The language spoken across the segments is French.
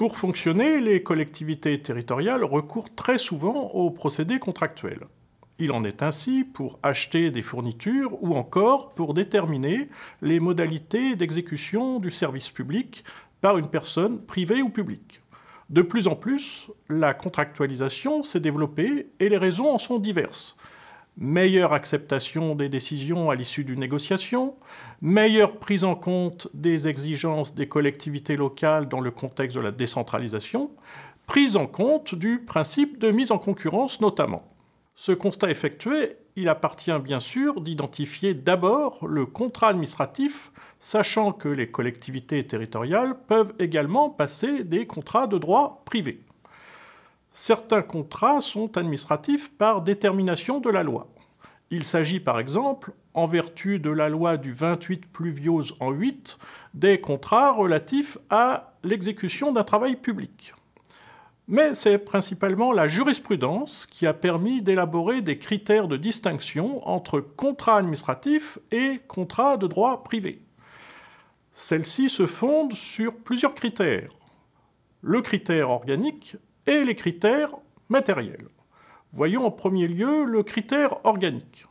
Pour fonctionner, les collectivités territoriales recourent très souvent aux procédés contractuels. Il en est ainsi pour acheter des fournitures ou encore pour déterminer les modalités d'exécution du service public par une personne privée ou publique. De plus en plus, la contractualisation s'est développée et les raisons en sont diverses meilleure acceptation des décisions à l'issue d'une négociation, meilleure prise en compte des exigences des collectivités locales dans le contexte de la décentralisation, prise en compte du principe de mise en concurrence notamment. Ce constat effectué, il appartient bien sûr d'identifier d'abord le contrat administratif, sachant que les collectivités territoriales peuvent également passer des contrats de droit privé. Certains contrats sont administratifs par détermination de la loi. Il s'agit par exemple, en vertu de la loi du 28 pluviose en 8, des contrats relatifs à l'exécution d'un travail public. Mais c'est principalement la jurisprudence qui a permis d'élaborer des critères de distinction entre contrats administratifs et contrats de droit privé. Celles-ci se fondent sur plusieurs critères. Le critère organique et les critères matériels. Voyons en premier lieu le critère organique.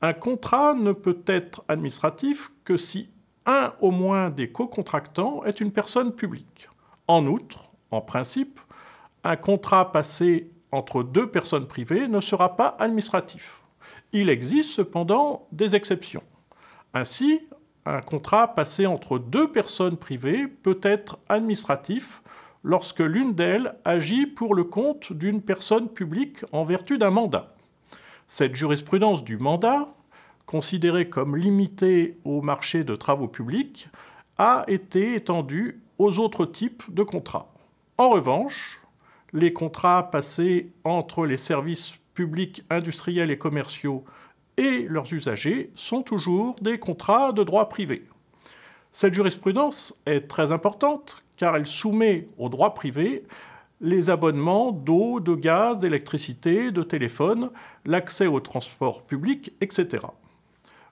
Un contrat ne peut être administratif que si un au moins des co-contractants est une personne publique. En outre, en principe, un contrat passé entre deux personnes privées ne sera pas administratif. Il existe cependant des exceptions. Ainsi, un contrat passé entre deux personnes privées peut être administratif lorsque l'une d'elles agit pour le compte d'une personne publique en vertu d'un mandat. Cette jurisprudence du mandat, considérée comme limitée au marché de travaux publics, a été étendue aux autres types de contrats. En revanche, les contrats passés entre les services publics industriels et commerciaux et leurs usagers sont toujours des contrats de droit privé. Cette jurisprudence est très importante car elle soumet au droit privé les abonnements d'eau, de gaz, d'électricité, de téléphone, l'accès au transport public, etc.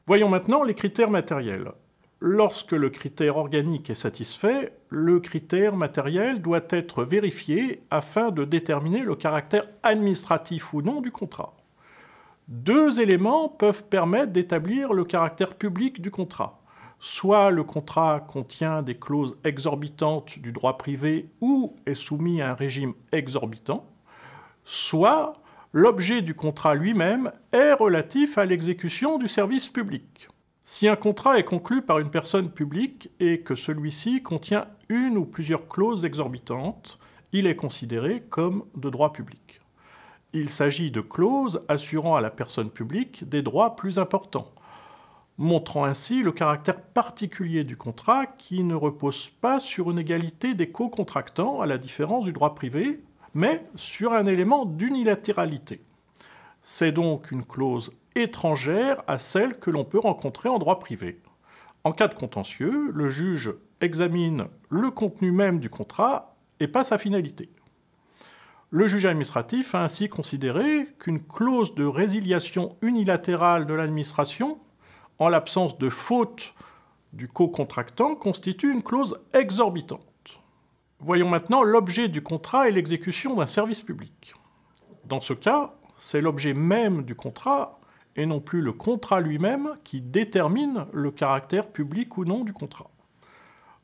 Voyons maintenant les critères matériels. Lorsque le critère organique est satisfait, le critère matériel doit être vérifié afin de déterminer le caractère administratif ou non du contrat. Deux éléments peuvent permettre d'établir le caractère public du contrat soit le contrat contient des clauses exorbitantes du droit privé ou est soumis à un régime exorbitant, soit l'objet du contrat lui-même est relatif à l'exécution du service public. Si un contrat est conclu par une personne publique et que celui-ci contient une ou plusieurs clauses exorbitantes, il est considéré comme de droit public. Il s'agit de clauses assurant à la personne publique des droits plus importants, montrant ainsi le caractère particulier du contrat qui ne repose pas sur une égalité des co-contractants à la différence du droit privé, mais sur un élément d'unilatéralité. C'est donc une clause étrangère à celle que l'on peut rencontrer en droit privé. En cas de contentieux, le juge examine le contenu même du contrat et pas sa finalité. Le juge administratif a ainsi considéré qu'une clause de résiliation unilatérale de l'administration en l'absence de faute du co-contractant, constitue une clause exorbitante. Voyons maintenant l'objet du contrat et l'exécution d'un service public. Dans ce cas, c'est l'objet même du contrat et non plus le contrat lui-même qui détermine le caractère public ou non du contrat.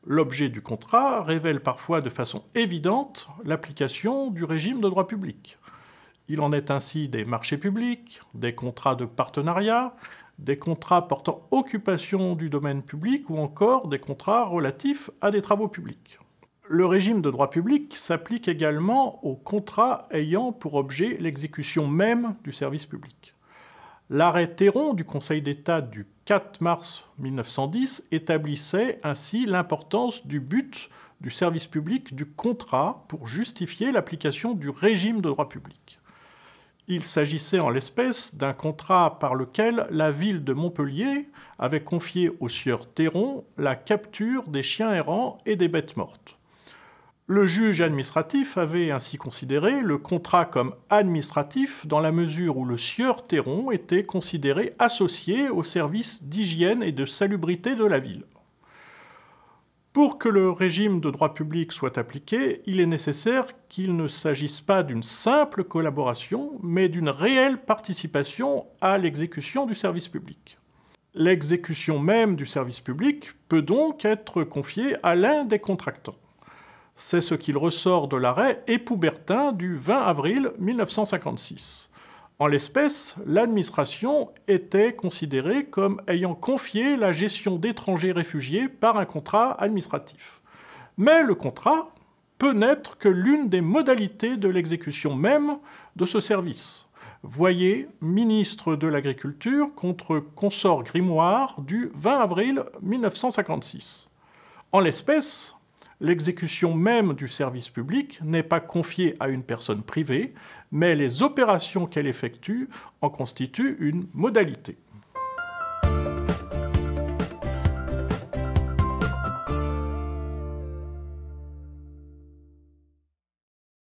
L'objet du contrat révèle parfois de façon évidente l'application du régime de droit public. Il en est ainsi des marchés publics, des contrats de partenariat, des contrats portant occupation du domaine public ou encore des contrats relatifs à des travaux publics. Le régime de droit public s'applique également aux contrats ayant pour objet l'exécution même du service public. L'arrêt Téron du Conseil d'État du 4 mars 1910 établissait ainsi l'importance du but du service public du contrat pour justifier l'application du régime de droit public. Il s'agissait en l'espèce d'un contrat par lequel la ville de Montpellier avait confié au sieur Théron la capture des chiens errants et des bêtes mortes. Le juge administratif avait ainsi considéré le contrat comme administratif dans la mesure où le sieur Théron était considéré associé au service d'hygiène et de salubrité de la ville. Pour que le régime de droit public soit appliqué, il est nécessaire qu'il ne s'agisse pas d'une simple collaboration, mais d'une réelle participation à l'exécution du service public. L'exécution même du service public peut donc être confiée à l'un des contractants. C'est ce qu'il ressort de l'arrêt Époubertin du 20 avril 1956. En l'espèce, l'administration était considérée comme ayant confié la gestion d'étrangers réfugiés par un contrat administratif. Mais le contrat peut n'être que l'une des modalités de l'exécution même de ce service. Voyez ministre de l'Agriculture contre consort grimoire du 20 avril 1956. En l'espèce, l'exécution même du service public n'est pas confiée à une personne privée, mais les opérations qu'elle effectue en constituent une modalité.